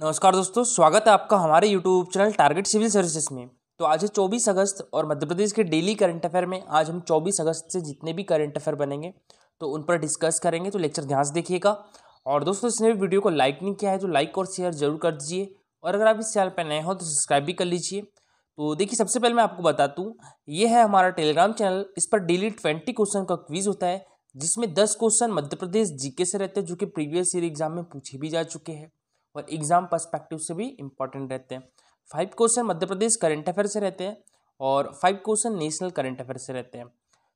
नमस्कार दोस्तों स्वागत है आपका हमारे YouTube channel target civil services में तो आज है चौबीस अगस्त और मध्य प्रदेश के डेली करंट अफेयर में आज हम 24 अगस्त से जितने भी करंट अफेयर बनेंगे तो उन पर डिस्कस करेंगे तो लेक्चर ध्यान से देखिएगा और दोस्तों इसने भी वीडियो को लाइक नहीं किया है तो लाइक और शेयर जरूर कर दीजिए और अगर आप इस चैनल पर नए हो तो सब्सक्राइब भी कर लीजिए तो देखिए सबसे पहले मैं आपको बता दूँ ये है हमारा टेलीग्राम चैनल इस पर डेली ट्वेंटी क्वेश्चन का क्विज़ होता है जिसमें दस क्वेश्चन मध्य प्रदेश जीके से रहते हैं जो कि प्रीवियस ईयर एग्जाम में पूछे भी जा चुके हैं और एग्ज़ाम पर्सपेक्टिव से भी इंपॉर्टेंट रहते हैं five question Madhya Pradesh current affair से रहते हैं और five question national current affair से रहते हैं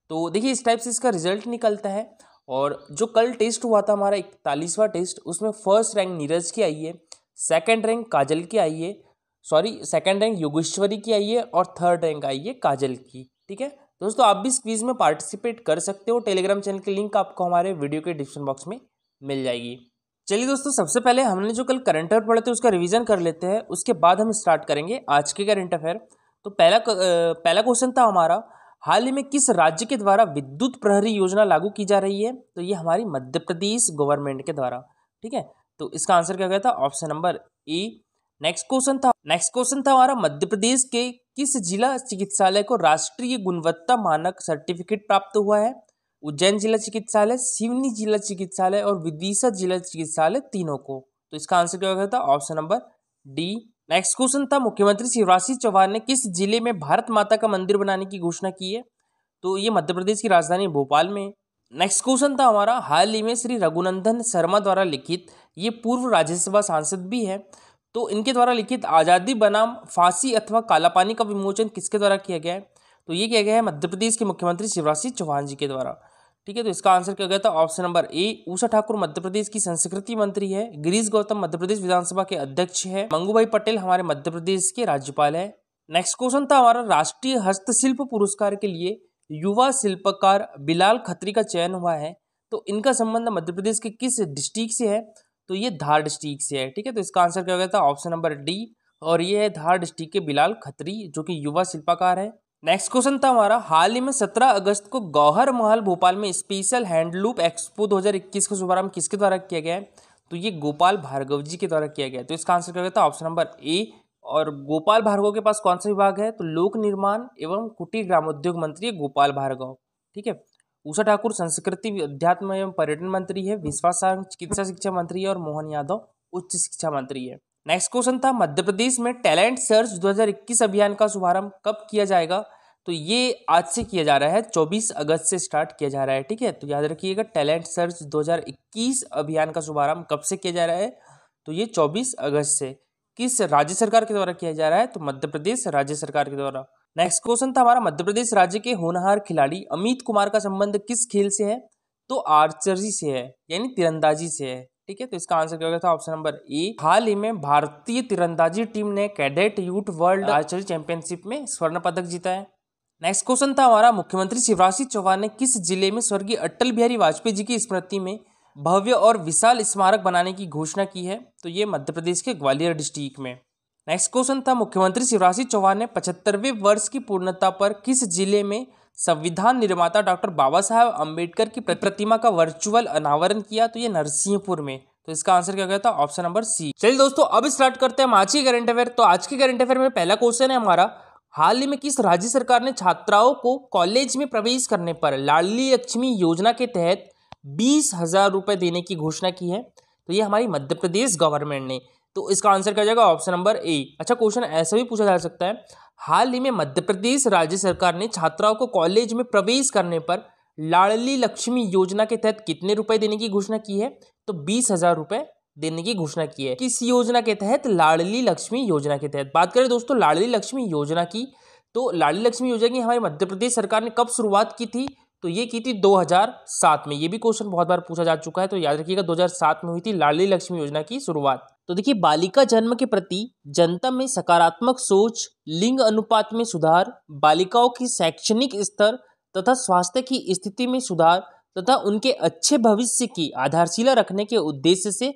तो देखिए इस टाइप से इसका रिजल्ट निकलता है और जो कल टेस्ट हुआ था हमारा इकतालीसवा टेस्ट उसमें फर्स्ट रैंक नीरज की आई है सेकेंड रैंक काजल की आई है सॉरी सेकेंड रैंक योगेश्वरी की आई है और थर्ड रैंक आई है काजल की ठीक है दोस्तों आप भी इस क्वीज़ में पार्टिसिपेट कर सकते हो टेलीग्राम चैनल की लिंक आपको हमारे वीडियो के डिस्क्रिप्शन बॉक्स में मिल जाएगी चलिए दोस्तों सबसे पहले हमने जो कल करंट अफेयर पढ़े थे उसका रिवीजन कर लेते हैं उसके बाद हम स्टार्ट करेंगे आज के करंट अफेयर तो पहला पहला क्वेश्चन था हमारा हाल ही में किस राज्य के द्वारा विद्युत प्रहरी योजना लागू की जा रही है तो ये हमारी मध्य प्रदेश गवर्नमेंट के द्वारा ठीक है तो इसका आंसर क्या गया था option number A next question था नेक्स्ट क्वेश्चन था हमारा मध्य प्रदेश के किस जिला चिकित्सालय को राष्ट्रीय गुणवत्ता मानक सर्टिफिकेट प्राप्त हुआ है उज्जैन जिला चिकित्सालय सिवनी जिला चिकित्सालय और विदिशा जिला चिकित्सालय तीनों को तो इसका आंसर क्या होगा था option number D next question था मुख्यमंत्री शिवराज सिंह चौहान ने किस जिले में भारत माता का मंदिर बनाने की घोषणा की है तो ये मध्य प्रदेश की राजधानी भोपाल में है नेक्स्ट क्वेश्चन था हमारा हाल ही में श्री रघुनंदन शर्मा द्वारा लिखित ये पूर्व राज्यसभा सांसद भी है तो इनके द्वारा लिखित आज़ादी बनाम फांसी अथवा कालापानी का विमोचन किसके द्वारा किया गया है तो ये किया गया है मध्य प्रदेश के मुख्यमंत्री शिवराज सिंह चौहान जी के द्वारा ठीक है तो इसका आंसर क्या गया था option number A Usha Thakur Madhya Pradesh की संस्कृति मंत्री है गिरीश गौतम मध्य प्रदेश विधानसभा के अध्यक्ष है मंगूभाई पटेल हमारे मध्य प्रदेश के राज्यपाल है नेक्स्ट क्वेश्चन था हमारा राष्ट्रीय हस्तशिल्प पुरस्कार के लिए युवा शिल्पकार बिलाल खत्री का चयन हुआ है तो इनका संबंध मध्य प्रदेश के किस डिस्ट्रिक्ट से है तो ये धार डिस्ट्रिक्ट से है ठीक है तो इसका आंसर क्या गया था ऑप्शन नंबर डी और ये है धार डिस्ट्रिक्ट के बिलाल खत्री जो कि युवा शिल्पकार है नेक्स्ट क्वेश्चन था हमारा हाल ही में 17 अगस्त को गौहर महल भोपाल में स्पेशल हैंडलूप एक्सपो 2021 का शुभारंभ किसके द्वारा किया गया है तो ये गोपाल भार्गव जी के द्वारा किया गया तो इसका आंसर क्या था ऑप्शन नंबर ए और गोपाल भार्गव के पास कौन सा विभाग है तो लोक निर्माण एवं कुटीर ग्रामोद्योग मंत्री गोपाल भार्गव ठीक है उषा ठाकुर संस्कृति अध्यात्म एवं पर्यटन मंत्री है विश्वास चिकित्सा शिक्षा मंत्री है और मोहन यादव उच्च शिक्षा मंत्री है नेक्स्ट क्वेश्चन था मध्य प्रदेश में टैलेंट सर्च 2021 अभियान का शुभारंभ कब किया जाएगा तो ये आज से किया जा रहा है 24 अगस्त से स्टार्ट किया जा रहा है ठीक है तो याद रखिएगा टैलेंट सर्च 2021 अभियान का शुभारंभ कब से किया जा रहा है तो ये 24 अगस्त से किस राज्य सरकार के द्वारा किया जा रहा है तो मध्य प्रदेश राज्य सरकार के द्वारा नेक्स्ट क्वेश्चन था हमारा मध्य प्रदेश राज्य के होनहार खिलाड़ी अमित कुमार का संबंध किस खेल से है तो आर्चरी से है यानी तिरंदाजी से है ठीक है तो इसका आंसर क्या था ऑप्शन नंबर ई हाल ही में भारतीय तिरंदाजी टीम ने cadet youth world archery championship में स्वर्ण पदक जीता है नेक्स्ट क्वेश्चन था हमारा मुख्यमंत्री शिवराज सिंह चौहान ने किस जिले में स्वर्गीय अटल बिहारी वाजपेयी जी की स्मृति में भव्य और विशाल स्मारक बनाने की घोषणा की है तो ये मध्य प्रदेश के ग्वालियर डिस्ट्रिक्ट में नेक्स्ट क्वेश्चन था मुख्यमंत्री शिवराज सिंह चौहान ने पचहत्तरवें वर्ष की पूर्णता पर किस जिले में संविधान निर्माता डॉक्टर बाबा साहब अम्बेडकर की प्रतिमा का वर्चुअल अनावरण किया तो ये नरसिंहपुर में तो इसका आंसर क्या गया था ऑप्शन नंबर सी चलिए दोस्तों अब स्टार्ट करते हैं आज की करंट अफेयर तो आज की करंट अफेयर में पहला क्वेश्चन है हमारा हाल ही में किस राज्य सरकार ने छात्राओं को कॉलेज में प्रवेश करने पर लाडली लक्ष्मी योजना के तहत बीस हजार रुपए देने की घोषणा की है तो ये हमारी मध्य प्रदेश गवर्नमेंट ने तो इसका आंसर क्या जाएगा ऑप्शन नंबर ए अच्छा क्वेश्चन ऐसा भी पूछा जा सकता है हाल ही में मध्य प्रदेश राज्य सरकार ने छात्राओं को कॉलेज में प्रवेश करने पर लाडली लक्ष्मी योजना के तहत कितने रुपए देने की घोषणा की है तो बीस हजार रुपए देने की घोषणा की है किस योजना के तहत लाडली लक्ष्मी योजना के तहत बात करें दोस्तों लाडली लक्ष्मी योजना की तो लाडली लक्ष्मी योजना की हमारी मध्य प्रदेश सरकार ने कब शुरुआत की थी तो ये की थी 2007 में ये भी क्वेश्चन बहुत बार पूछा जा चुका है तो याद रखिएगा 2007 में हुई थी लाडली लक्ष्मी योजना की शुरुआत तो देखिए बालिका जन्म के प्रति जनता में सकारात्मक सोच लिंग अनुपात में सुधार बालिकाओं की शैक्षणिक स्तर तथा स्वास्थ्य की स्थिति में सुधार तथा उनके अच्छे भविष्य की आधारशिला रखने के उद्देश्य से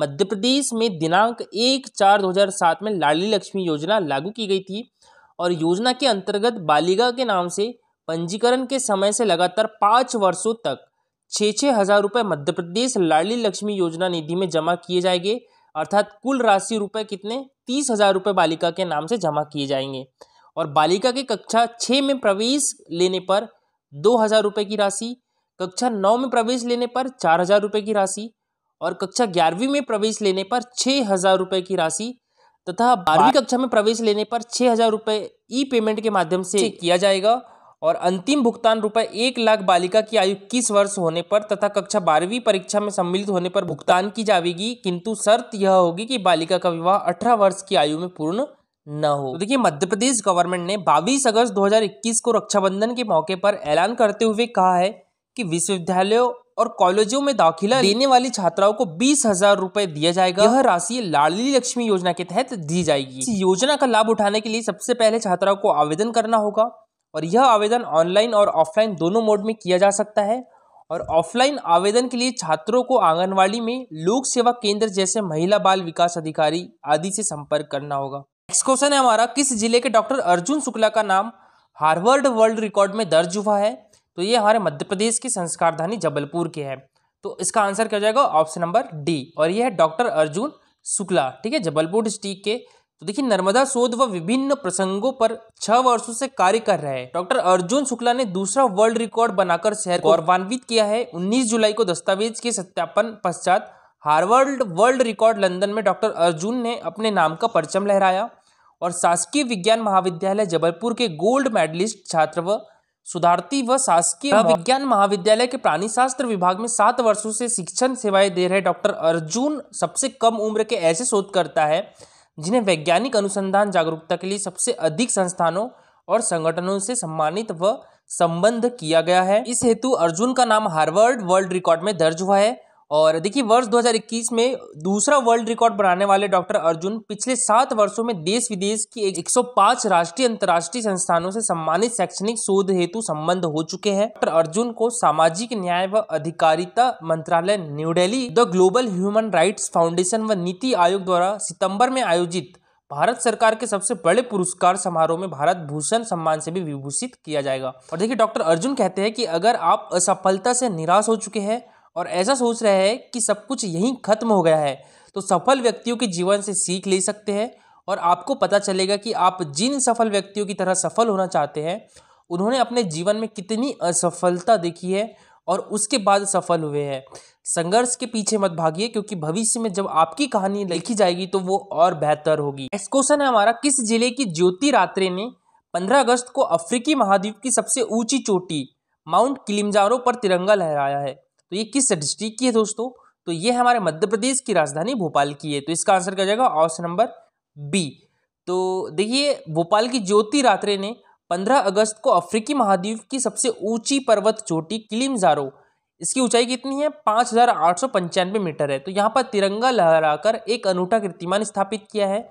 मध्य प्रदेश में दिनांक एक चार 2007 में लाडली लक्ष्मी योजना लागू की गई थी और योजना के अंतर्गत बालिका के नाम से पंजीकरण के समय से लगातार पाँच वर्षों तक छः छः हज़ार रुपये मध्य प्रदेश लाडली लक्ष्मी योजना निधि में जमा किए जाएंगे अर्थात कुल राशि रुपए कितने तीस हजार रुपये बालिका के नाम से जमा किए जाएंगे और बालिका के कक्षा छः में प्रवेश लेने पर दो हज़ार रुपये की राशि कक्षा नौ में प्रवेश लेने पर चार हज़ार रुपये की राशि और कक्षा ग्यारहवीं में प्रवेश लेने पर छः हज़ार रुपये की राशि तथा बारहवीं कक्षा में प्रवेश लेने पर छः हज़ार रुपये ई पेमेंट के माध्यम से किया जाएगा और अंतिम भुगतान रुपए एक लाख बालिका की आयु किस वर्ष होने पर तथा कक्षा बारहवीं परीक्षा में सम्मिलित होने पर भुगतान की जाएगी किंतु शर्त यह होगी कि बालिका का विवाह अठारह वर्ष की आयु में पूर्ण न हो तो देखिए मध्य प्रदेश गवर्नमेंट ने बाईस अगस्त 2021 को रक्षाबंधन के मौके पर ऐलान करते हुए कहा है कि विश्वविद्यालयों और कॉलेजों में दाखिला लेने वाली छात्राओं को बीस हजार रूपए दिया जाएगा यह राशि लाडली लक्ष्मी योजना के तहत दी जाएगी इस योजना का लाभ उठाने के लिए सबसे पहले छात्राओं को आवेदन करना होगा और यह आवेदन ऑनलाइन और ऑफलाइन दोनों मोड में किया जा सकता है और ऑफलाइन आवेदन के लिए छात्रों को आंगनवाड़ी में लोक सेवा केंद्र जैसे महिला बाल विकास अधिकारी आदि से संपर्क करना होगा नेक्स्ट क्वेश्चन है हमारा किस जिले के डॉक्टर अर्जुन शुक्ला का नाम हार्वर्ड वर्ल्ड रिकॉर्ड में दर्ज हुआ है तो ये हमारे मध्य प्रदेश की संस्कारधानी जबलपुर के हैं तो इसका आंसर क्या हो जाएगा ऑप्शन नंबर डी और ये है डॉक्टर अर्जुन शुक्ला ठीक है जबलपुर डिस्ट्रिक्ट के तो देखिए नर्मदा शोध व विभिन्न प्रसंगों पर छह वर्षों से कार्य कर रहे हैं डॉक्टर अर्जुन शुक्ला ने दूसरा वर्ल्ड रिकॉर्ड बनाकर शहर को गौरवान्वित किया है 19 जुलाई को दस्तावेज के सत्यापन पश्चात हार्वर्ड वर्ल्ड रिकॉर्ड लंदन में डॉक्टर अर्जुन ने अपने नाम का परचम लहराया और शासकीय विज्ञान महाविद्यालय जबलपुर के गोल्ड मेडलिस्ट छात्र व सुधारती व शासकीय विज्ञान महाविद्यालय के प्राणी शास्त्र विभाग में सात वर्षों से शिक्षण सेवाएं दे रहे डॉक्टर अर्जुन सबसे कम उम्र के ऐसे शोधकर्ता है जिन्हें वैज्ञानिक अनुसंधान जागरूकता के लिए सबसे अधिक संस्थानों और संगठनों से सम्मानित व संबंध किया गया है इस हेतु अर्जुन का नाम हार्वर्ड वर्ल्ड रिकॉर्ड में दर्ज हुआ है और देखिए वर्ष 2021 में दूसरा वर्ल्ड रिकॉर्ड बनाने वाले डॉक्टर अर्जुन पिछले सात वर्षों में देश विदेश की 105 राष्ट्रीय अंतर्राष्ट्रीय संस्थानों से सम्मानित शैक्षणिक शोध हेतु संबंध हो चुके हैं डॉक्टर अर्जुन को सामाजिक न्याय व अधिकारिता मंत्रालय New Delhi the Global Human Rights Foundation व नीति आयोग द्वारा सितम्बर में आयोजित भारत सरकार के सबसे बड़े पुरस्कार समारोह में भारत भूषण सम्मान से भी विभूषित किया जाएगा और देखिए डॉक्टर अर्जुन कहते हैं कि अगर आप असफलता से निराश हो चुके हैं और ऐसा सोच रहा है कि सब कुछ यहीं खत्म हो गया है तो सफल व्यक्तियों के जीवन से सीख ले सकते हैं और आपको पता चलेगा कि आप जिन सफल व्यक्तियों की तरह सफल होना चाहते हैं उन्होंने अपने जीवन में कितनी असफलता देखी है और उसके बाद सफल हुए हैं संघर्ष के पीछे मत भागिए क्योंकि भविष्य में जब आपकी कहानी लिखी जाएगी तो वो और बेहतर होगी नेक्स्ट क्वेश्चन है हमारा किस जिले की ज्योति रात्रे ने 15 अगस्त को अफ्रीकी महाद्वीप की सबसे ऊंची चोटी माउंट किलिमजारो पर तिरंगा लहराया है तो ये किस डिस्ट्रिक्ट की है दोस्तों तो ये हमारे मध्य प्रदेश की राजधानी भोपाल की है तो इसका आंसर क्या जाएगा ऑप्शन नंबर बी तो देखिए भोपाल की ज्योति रात्रे ने 15 अगस्त को अफ्रीकी महाद्वीप की सबसे ऊंची पर्वत चोटी किलिमजारो इसकी ऊंचाई कितनी है पाँच हज़ार आठ सौ पंचानवे मीटर है तो यहाँ पर तिरंगा लहराकर एक अनूठा कीर्तिमान स्थापित किया है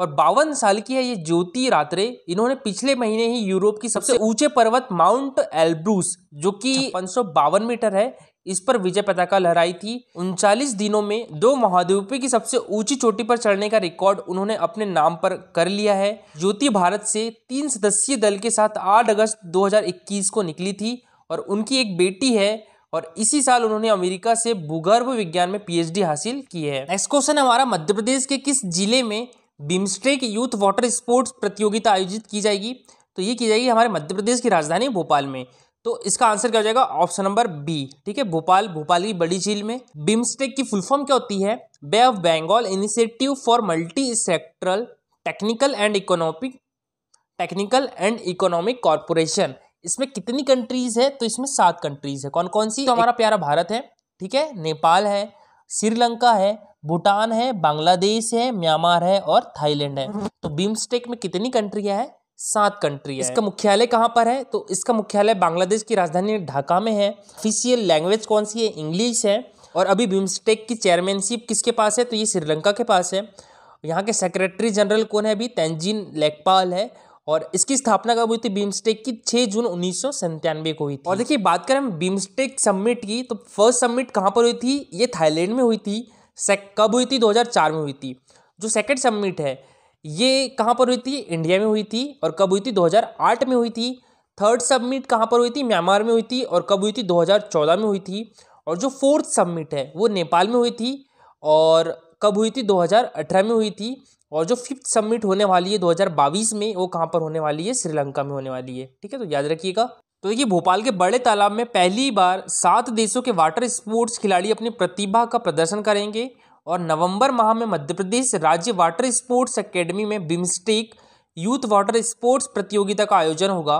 और बावन साल की है ये ज्योति रात्रे इन्होंने पिछले महीने ही यूरोप की सबसे ऊंचे पर्वत माउंट एल्ब्रूस जो कि पाँच मीटर है इस पर विजय पताका लहराई थी उनचालीस दिनों में दो महाद्वीप की सबसे ऊंची चोटी पर चढ़ने का रिकॉर्ड उन्होंने अपने नाम पर कर लिया है ज्योति भारत से तीन सदस्यीय दल के साथ आठ अगस्त 2021 को निकली थी और उनकी एक बेटी है और इसी साल उन्होंने अमेरिका से भूगर्भ विज्ञान में पीएचडी हासिल की है नेक्स्ट क्वेश्चन हमारा मध्य प्रदेश के किस जिले में बिम्स्टेक यूथ वाटर स्पोर्ट्स प्रतियोगिता आयोजित की जाएगी तो ये की जाएगी हमारे मध्य प्रदेश की राजधानी भोपाल में तो इसका आंसर क्या हो जाएगा ऑप्शन नंबर बी ठीक है भोपाल भोपाल की बड़ी झील में बिम्स्टेक की फुल फॉर्म क्या होती है Bay of Bengal initiative for multi sectoral technical and economic technical and economic corporation इसमें कितनी कंट्रीज है तो इसमें सात कंट्रीज है कौन कौन सी तो हमारा प्यारा भारत है ठीक है नेपाल है श्रीलंका है भूटान है बांग्लादेश है म्यांमार है और थाईलैंड है तो बिम्स्टेक में कितनी कंट्रिया हैं सात कंट्री है इसका मुख्यालय कहाँ पर है तो इसका मुख्यालय बांग्लादेश की राजधानी ढाका में है ऑफिशियल लैंग्वेज कौन सी है इंग्लिश है और अभी बिम्स्टेक की चेयरमैनशिप किसके पास है तो ये श्रीलंका के पास है यहाँ के सेक्रेटरी जनरल कौन है अभी तेंजिन लेखपाल है और इसकी स्थापना कब हुई थी बीमस्टेक की 6 जून उन्नीस को हुई थी और देखिए बात करें हम बीमस्टेक समिट की तो फर्स्ट समिट कहाँ पर हुई थी ये थाईलैंड में हुई थी कब हुई थी 2004 में हुई थी जो सेकेंड समिट है ये कहाँ पर हुई थी इंडिया में हुई थी और कब हुई थी 2008 में हुई थी थर्ड सबमिट कहाँ पर हुई थी म्यांमार में हुई थी और कब हुई थी 2014 में हुई थी और जो फोर्थ सबमिट है वो नेपाल में हुई थी और कब हुई थी 2018 में हुई थी और जो फिफ्थ सबमिट होने वाली है दो में वो कहाँ पर होने वाली है श्रीलंका में होने वाली है ठीक है तो याद रखिएगा तो देखिए भोपाल के बड़े तालाब में पहली बार सात देशों के वाटर स्पोर्ट्स खिलाड़ी अपनी प्रतिभा का प्रदर्शन करेंगे और नवंबर माह में मध्य प्रदेश राज्य वाटर स्पोर्ट्स एकेडमी में बिमस्टेक यूथ वाटर स्पोर्ट्स प्रतियोगिता का आयोजन होगा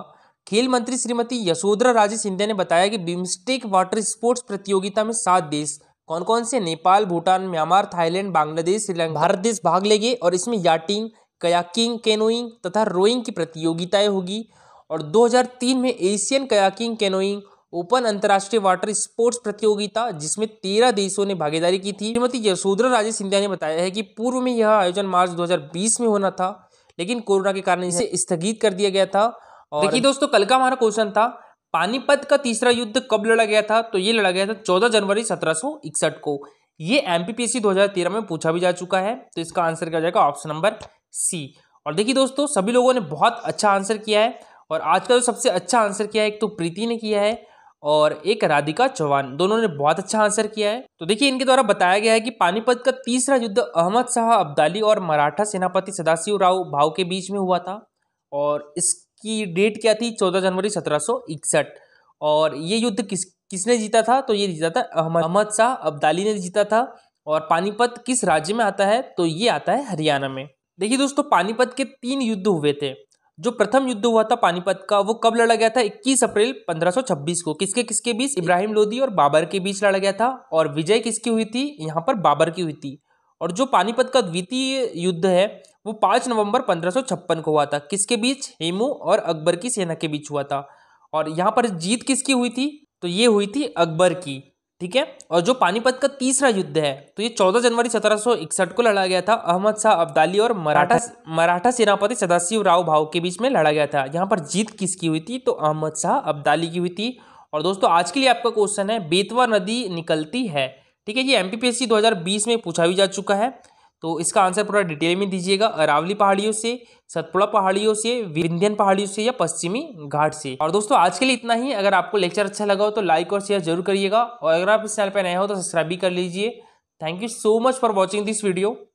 खेल मंत्री श्रीमती यशोधरा राजे सिंधिया ने बताया कि बिमस्टेक वाटर स्पोर्ट्स प्रतियोगिता में सात देश कौन कौन से नेपाल भूटान म्यांमार थाईलैंड बांग्लादेश श्रीलंका भारत देश भाग लेंगे और इसमें याटिंग कयाकिंग कैनोइंग तथा रोइंग की प्रतियोगिताएं होगी और 2003 में एशियन कयाकिंग कैनोइंग ओपन अंतर्राष्ट्रीय वाटर स्पोर्ट्स प्रतियोगिता जिसमें तेरह देशों ने भागीदारी की थी श्रीमती यशोधरा राजे सिंधिया ने बताया है कि पूर्व में यह आयोजन मार्च 2020 में होना था लेकिन कोरोना के कारण इसे स्थगित कर दिया गया था और देखिए दोस्तों कल का हमारा क्वेश्चन था पानीपत का तीसरा युद्ध कब लड़ा गया था तो ये लड़ा गया था चौदह जनवरी सत्रह को ये एमपीपीएससी पी में पूछा भी जा चुका है तो इसका आंसर क्या जाएगा ऑप्शन नंबर सी और देखिए दोस्तों सभी लोगों ने बहुत अच्छा आंसर किया है और आज का जो सबसे अच्छा आंसर किया है एक तो प्रीति ने किया है और एक राधिका चौहान दोनों ने बहुत अच्छा आंसर किया है तो देखिए इनके द्वारा बताया गया है कि पानीपत का तीसरा युद्ध अहमद शाह अब्दाली और मराठा सेनापति सदाशिव राव भाव के बीच में हुआ था और इसकी डेट क्या थी चौदह जनवरी सत्रह और ये युद्ध किस किसने जीता था तो ये जीता था अहमद शाह अब्दाली ने जीता था और पानीपत किस राज्य में आता है तो ये आता है हरियाणा में देखिए दोस्तों पानीपत के तीन युद्ध हुए थे जो प्रथम युद्ध हुआ था पानीपत का वो कब लड़ा गया था 21 अप्रैल 1526 को किसके किसके बीच इब्राहिम लोदी और बाबर के बीच लड़ा गया था और विजय किसकी हुई थी यहाँ पर बाबर की हुई थी और जो पानीपत का द्वितीय युद्ध है वो 5 नवंबर 1556 को हुआ था किसके बीच हेमू और अकबर की सेना के बीच हुआ था और यहाँ पर जीत किसकी हुई थी तो ये हुई थी अकबर की ठीक है और जो पानीपत का तीसरा युद्ध है तो ये 14 जनवरी 1761 को लड़ा गया था अहमद शाह अब्दाली और मराठा मराठा सेनापति सदाशिव राव भाव के बीच में लड़ा गया था यहाँ पर जीत किसकी हुई थी तो अहमद शाह अब्दाली की हुई थी और दोस्तों आज के लिए आपका क्वेश्चन है बेतवा नदी निकलती है ठीक है ये एम पी बीस में पूछा भी जा चुका है तो इसका आंसर पूरा डिटेल में दीजिएगा अरावली पहाड़ियों से सतपुड़ा पहाड़ियों से विंध्यन पहाड़ियों से या पश्चिमी घाट से और दोस्तों आज के लिए इतना ही अगर आपको लेक्चर अच्छा लगा हो तो लाइक और शेयर जरूर करिएगा और अगर आप इस चैनल पर नए हो तो सब्सक्राइब भी कर लीजिए thank you so much for watching this video